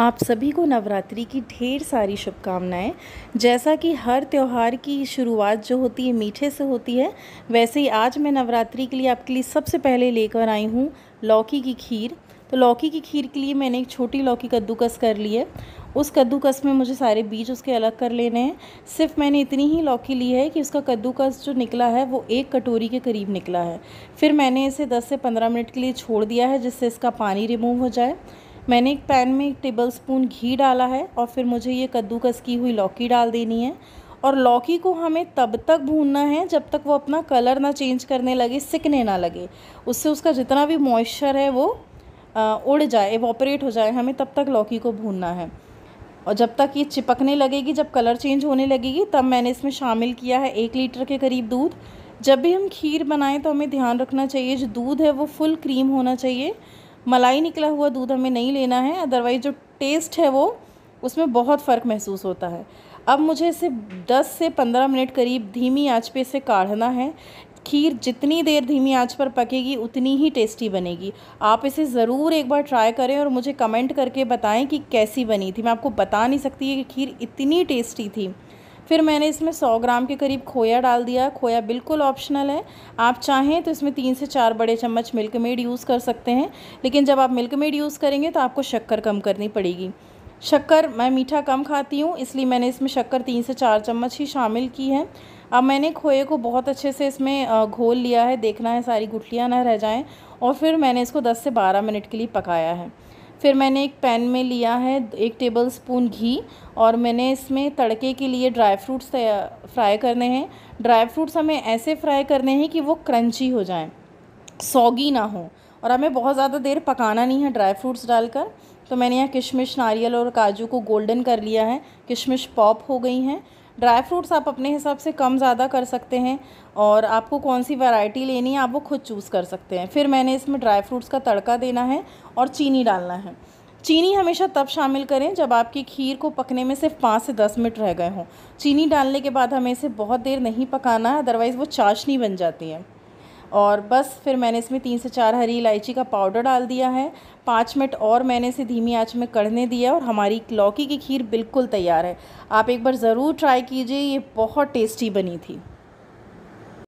आप सभी को नवरात्रि की ढेर सारी शुभकामनाएं जैसा कि हर त्यौहार की शुरुआत जो होती है मीठे से होती है वैसे ही आज मैं नवरात्रि के लिए आपके लिए सबसे पहले लेकर आई हूँ लौकी की खीर तो लौकी की खीर के लिए मैंने एक छोटी लौकी कद्दूकस कर ली है उस कद्दूकस में मुझे सारे बीज उसके अलग कर लेने हैं सिर्फ मैंने इतनी ही लौकी ली है कि उसका कद्दूकस जो निकला है वो एक कटोरी के करीब निकला है फिर मैंने इसे 10 से 15 मिनट के लिए छोड़ दिया है जिससे इसका पानी रिमूव हो जाए मैंने एक पैन में एक टेबल स्पून घी डाला है और फिर मुझे ये कद्दूकस की हुई लौकी डाल देनी है और लौकी को हमें तब तक भूनना है जब तक वो अपना कलर ना चेंज करने लगे सिकने ना लगे उससे उसका जितना भी मॉइस्चर है वो उड़ जाए एवोपरेट हो जाए हमें तब तक लौकी को भूनना है और जब तक ये चिपकने लगेगी जब कलर चेंज होने लगेगी तब मैंने इसमें शामिल किया है एक लीटर के करीब दूध जब भी हम खीर बनाएं तो हमें ध्यान रखना चाहिए जो दूध है वो फुल क्रीम होना चाहिए मलाई निकला हुआ दूध हमें नहीं लेना है अदरवाइज़ जो टेस्ट है वो उसमें बहुत फ़र्क महसूस होता है अब मुझे इसे 10 से 15 मिनट करीब धीमी आंच पे इसे काढ़ना है खीर जितनी देर धीमी आंच पर पकेगी उतनी ही टेस्टी बनेगी आप इसे ज़रूर एक बार ट्राई करें और मुझे कमेंट करके बताएं कि कैसी बनी थी मैं आपको बता नहीं सकती कि खीर इतनी टेस्टी थी फिर मैंने इसमें 100 ग्राम के करीब खोया डाल दिया खोया बिल्कुल ऑप्शनल है आप चाहें तो इसमें तीन से चार बड़े चम्मच मिल्क मेड यूज़ कर सकते हैं लेकिन जब आप मिल्क मेड यूज़ करेंगे तो आपको शक्कर कम करनी पड़ेगी शक्कर मैं मीठा कम खाती हूँ इसलिए मैंने इसमें शक्कर तीन से चार चम्मच ही शामिल की है अब मैंने खोए को बहुत अच्छे से इसमें घोल लिया है देखना है सारी गुठलियाँ ना रह जाएँ और फिर मैंने इसको 10 से 12 मिनट के लिए पकाया है फिर मैंने एक पैन में लिया है एक टेबल स्पून घी और मैंने इसमें तड़के के लिए ड्राई फ्रूट्स फ्राई करने हैं ड्राई फ्रूट्स हमें ऐसे फ्राई करने हैं कि वो क्रंची हो जाएं सौगी ना हो और हमें बहुत ज़्यादा देर पकाना नहीं है ड्राई फ्रूट्स डालकर तो मैंने यहाँ किशमिश नारियल और काजू को गोल्डन कर लिया है किशमिश पॉप हो गई हैं ड्राई फ्रूट्स आप अपने हिसाब से कम ज़्यादा कर सकते हैं और आपको कौन सी वैरायटी लेनी है आप वो खुद चूज़ कर सकते हैं फिर मैंने इसमें ड्राई फ्रूट्स का तड़का देना है और चीनी डालना है चीनी हमेशा तब शामिल करें जब आपकी खीर को पकने में सिर्फ पाँच से दस मिनट रह गए हों चीनी डालने के बाद हमें इसे बहुत देर नहीं पकाना है अदरवाइज़ वो चाशनी बन जाती है और बस फिर मैंने इसमें तीन से चार हरी इलायची का पाउडर डाल दिया है पाँच मिनट और मैंने इसे धीमी आंच में कढ़ने दिया और हमारी लौकी की खीर बिल्कुल तैयार है आप एक बार ज़रूर ट्राई कीजिए ये बहुत टेस्टी बनी थी